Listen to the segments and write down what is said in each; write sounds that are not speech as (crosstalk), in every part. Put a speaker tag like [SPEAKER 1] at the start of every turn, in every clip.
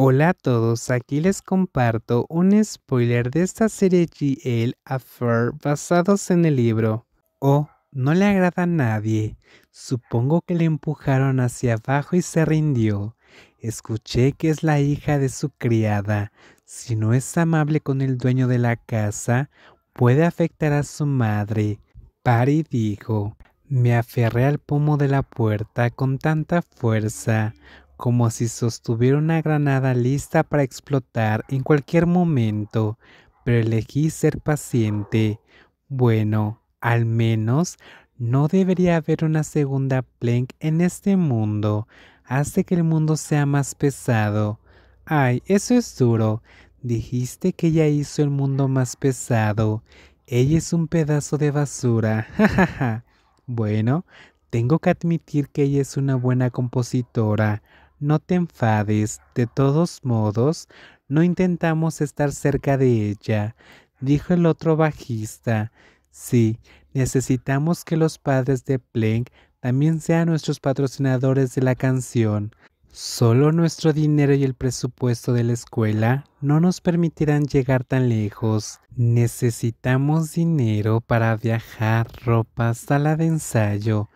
[SPEAKER 1] Hola a todos, aquí les comparto un spoiler de esta serie GL Affair basados en el libro. Oh, no le agrada a nadie. Supongo que le empujaron hacia abajo y se rindió. Escuché que es la hija de su criada. Si no es amable con el dueño de la casa, puede afectar a su madre. Pari dijo. Me aferré al pomo de la puerta con tanta fuerza como si sostuviera una granada lista para explotar en cualquier momento, pero elegí ser paciente. Bueno, al menos no debería haber una segunda plank en este mundo. Hace que el mundo sea más pesado. Ay, eso es duro. Dijiste que ella hizo el mundo más pesado. Ella es un pedazo de basura. (laughs) bueno, tengo que admitir que ella es una buena compositora. No te enfades, de todos modos, no intentamos estar cerca de ella, dijo el otro bajista. Sí, necesitamos que los padres de Plank también sean nuestros patrocinadores de la canción. Solo nuestro dinero y el presupuesto de la escuela no nos permitirán llegar tan lejos. Necesitamos dinero para viajar, ropa, sala de ensayo.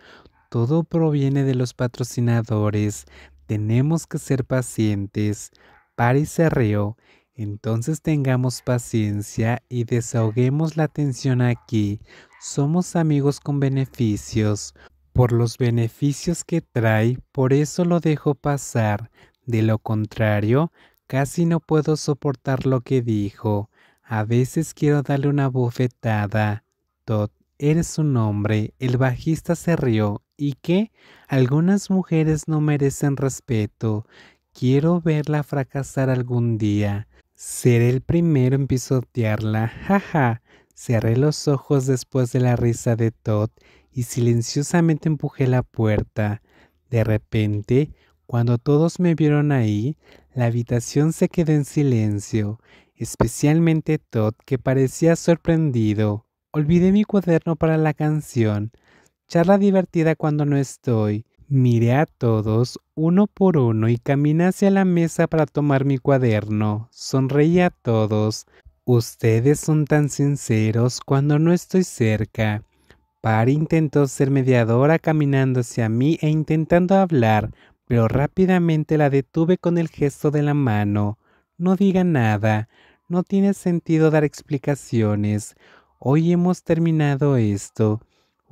[SPEAKER 1] Todo proviene de los patrocinadores tenemos que ser pacientes. Pari se rió. Entonces tengamos paciencia y desahoguemos la tensión aquí. Somos amigos con beneficios. Por los beneficios que trae, por eso lo dejo pasar. De lo contrario, casi no puedo soportar lo que dijo. A veces quiero darle una bofetada. Todd, eres un hombre. El bajista se rió y que algunas mujeres no merecen respeto. Quiero verla fracasar algún día. Seré el primero en pisotearla. Jaja. Cerré los ojos después de la risa de Todd y silenciosamente empujé la puerta. De repente, cuando todos me vieron ahí, la habitación se quedó en silencio, especialmente Todd, que parecía sorprendido. Olvidé mi cuaderno para la canción charla divertida cuando no estoy. Miré a todos uno por uno y caminé hacia la mesa para tomar mi cuaderno. Sonreí a todos. Ustedes son tan sinceros cuando no estoy cerca. Par intentó ser mediadora caminando hacia mí e intentando hablar, pero rápidamente la detuve con el gesto de la mano. No diga nada. No tiene sentido dar explicaciones. Hoy hemos terminado esto.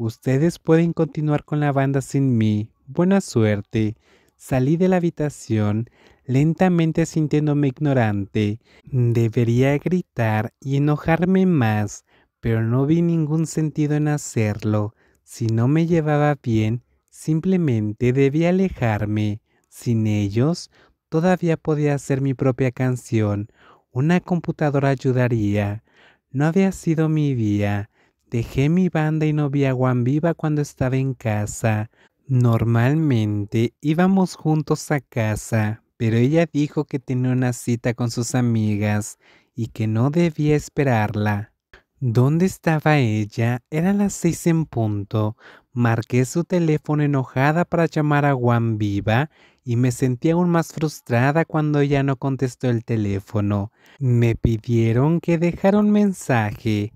[SPEAKER 1] Ustedes pueden continuar con la banda sin mí. Buena suerte. Salí de la habitación, lentamente sintiéndome ignorante. Debería gritar y enojarme más, pero no vi ningún sentido en hacerlo. Si no me llevaba bien, simplemente debía alejarme. Sin ellos, todavía podía hacer mi propia canción. Una computadora ayudaría. No había sido mi día. Dejé mi banda y no vi a Juan Viva cuando estaba en casa. Normalmente íbamos juntos a casa, pero ella dijo que tenía una cita con sus amigas y que no debía esperarla. ¿Dónde estaba ella? Eran las seis en punto. Marqué su teléfono enojada para llamar a Juan Viva y me sentí aún más frustrada cuando ella no contestó el teléfono. Me pidieron que dejara un mensaje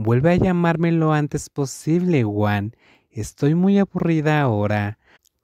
[SPEAKER 1] Vuelve a llamarme lo antes posible, Juan. Estoy muy aburrida ahora.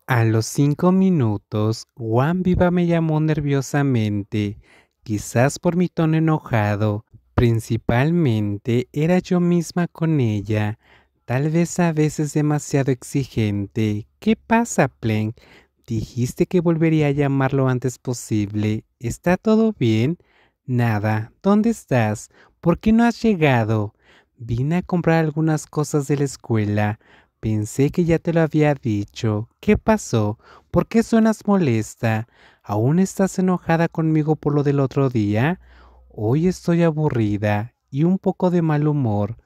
[SPEAKER 1] A los cinco minutos, Juan Viva me llamó nerviosamente, quizás por mi tono enojado. Principalmente era yo misma con ella, tal vez a veces demasiado exigente. ¿Qué pasa, Plank? Dijiste que volvería a llamar lo antes posible. ¿Está todo bien? Nada. ¿Dónde estás? ¿Por qué no has llegado? Vine a comprar algunas cosas de la escuela. Pensé que ya te lo había dicho. ¿Qué pasó? ¿Por qué suenas molesta? ¿Aún estás enojada conmigo por lo del otro día? Hoy estoy aburrida y un poco de mal humor.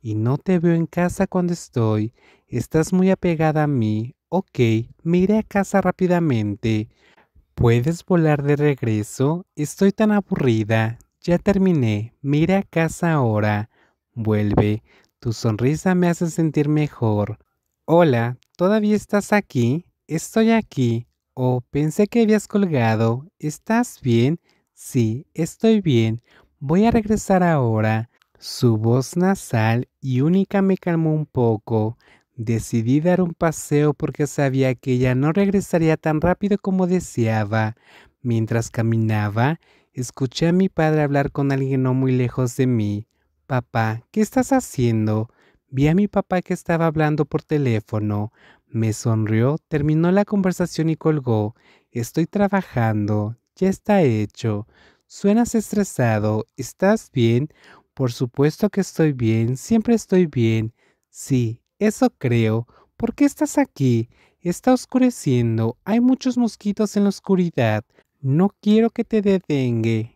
[SPEAKER 1] Y no te veo en casa cuando estoy. Estás muy apegada a mí. Ok, mira a casa rápidamente. ¿Puedes volar de regreso? Estoy tan aburrida. Ya terminé. Mira a casa ahora. Vuelve, tu sonrisa me hace sentir mejor. Hola, ¿todavía estás aquí? Estoy aquí. Oh, pensé que habías colgado. ¿Estás bien? Sí, estoy bien. Voy a regresar ahora. Su voz nasal y única me calmó un poco. Decidí dar un paseo porque sabía que ella no regresaría tan rápido como deseaba. Mientras caminaba, escuché a mi padre hablar con alguien no muy lejos de mí. Papá, ¿qué estás haciendo? Vi a mi papá que estaba hablando por teléfono. Me sonrió, terminó la conversación y colgó. Estoy trabajando. Ya está hecho. Suenas estresado. ¿Estás bien? Por supuesto que estoy bien. Siempre estoy bien. Sí, eso creo. ¿Por qué estás aquí? Está oscureciendo. Hay muchos mosquitos en la oscuridad. No quiero que te dengue.